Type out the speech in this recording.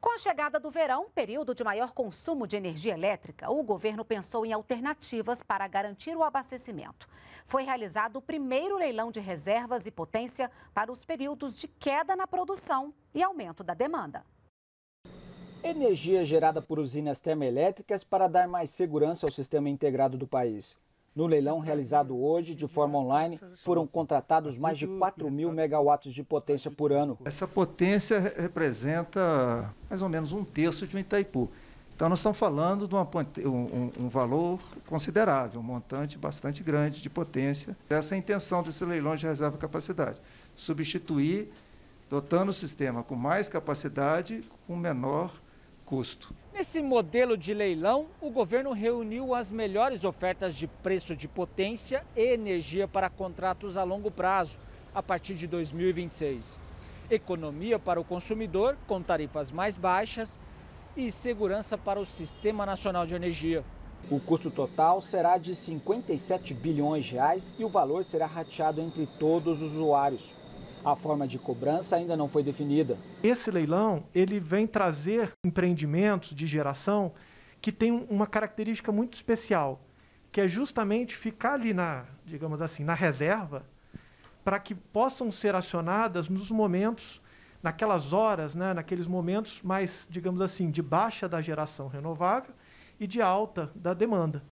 Com a chegada do verão, período de maior consumo de energia elétrica, o governo pensou em alternativas para garantir o abastecimento. Foi realizado o primeiro leilão de reservas e potência para os períodos de queda na produção e aumento da demanda. Energia gerada por usinas termoelétricas para dar mais segurança ao sistema integrado do país. No leilão realizado hoje, de forma online, foram contratados mais de 4 mil megawatts de potência por ano. Essa potência representa mais ou menos um terço de um Itaipu. Então, nós estamos falando de uma, um, um, valor considerável, um montante bastante grande de potência. Essa é a intenção desse leilão de reserva de capacidade: substituir, dotando o sistema com mais capacidade, com menor custo. Nesse modelo de leilão, o governo reuniu as melhores ofertas de preço de potência e energia para contratos a longo prazo, a partir de 2026. Economia para o consumidor, com tarifas mais baixas, e segurança para o Sistema Nacional de Energia. O custo total será de 57 bilhões de reais e o valor será rateado entre todos os usuários a forma de cobrança ainda não foi definida. Esse leilão ele vem trazer empreendimentos de geração que tem uma característica muito especial, que é justamente ficar ali na, digamos assim, na reserva, para que possam ser acionadas nos momentos, naquelas horas, né, naqueles momentos mais, digamos assim, de baixa da geração renovável e de alta da demanda.